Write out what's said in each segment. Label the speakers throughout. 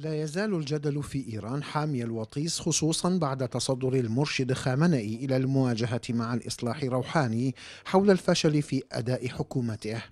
Speaker 1: لا يزال الجدل في إيران حامي الوطيس خصوصا بعد تصدر المرشد خامنئي إلى المواجهة مع الإصلاح روحاني حول الفشل في أداء حكومته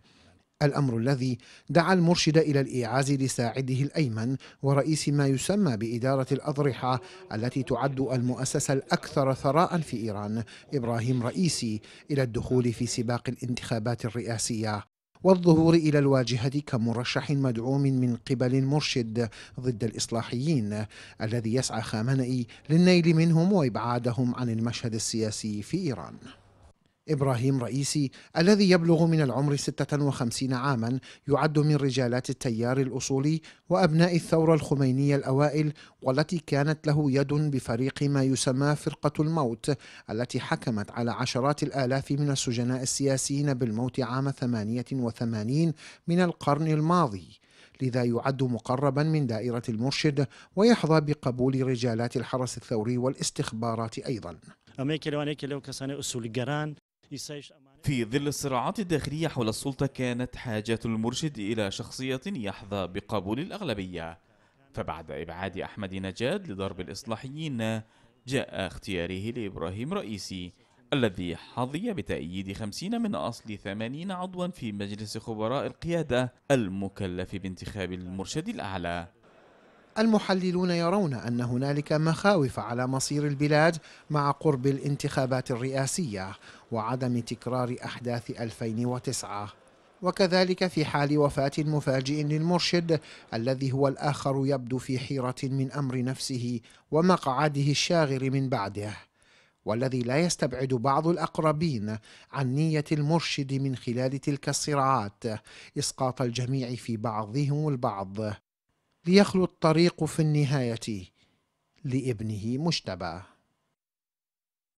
Speaker 1: الأمر الذي دعا المرشد إلى الإيعاز لساعده الأيمن ورئيس ما يسمى بإدارة الأضرحة التي تعد المؤسسة الأكثر ثراء في إيران إبراهيم رئيسي إلى الدخول في سباق الانتخابات الرئاسية والظهور إلى الواجهة كمرشح مدعوم من قبل مرشد ضد الإصلاحيين الذي يسعى خامنئي للنيل منهم وإبعادهم عن المشهد السياسي في إيران إبراهيم رئيسي الذي يبلغ من العمر 56 عاما يعد من رجالات التيار الأصولي وأبناء الثورة الخمينية الأوائل والتي كانت له يد بفريق ما يسمى فرقة الموت التي حكمت على عشرات الآلاف من السجناء السياسيين بالموت عام 88 من القرن الماضي لذا يعد مقربا من دائرة المرشد ويحظى بقبول رجالات الحرس الثوري والاستخبارات أيضا
Speaker 2: في ظل الصراعات الداخلية حول السلطة كانت حاجة المرشد إلى شخصية يحظى بقبول الأغلبية فبعد إبعاد أحمد نجاد لضرب الإصلاحيين جاء اختياره لإبراهيم رئيسي الذي حظي بتأييد 50 من أصل 80 عضوا في مجلس خبراء القيادة المكلف بانتخاب المرشد الأعلى
Speaker 1: المحللون يرون أن هنالك مخاوف على مصير البلاد مع قرب الانتخابات الرئاسية وعدم تكرار أحداث 2009 وكذلك في حال وفاة مفاجئ للمرشد الذي هو الآخر يبدو في حيرة من أمر نفسه ومقعده الشاغر من بعده والذي لا يستبعد بعض الأقربين عن نية المرشد من خلال تلك الصراعات إسقاط الجميع في بعضهم البعض ليخلو الطريق في النهاية لابنه مجتبى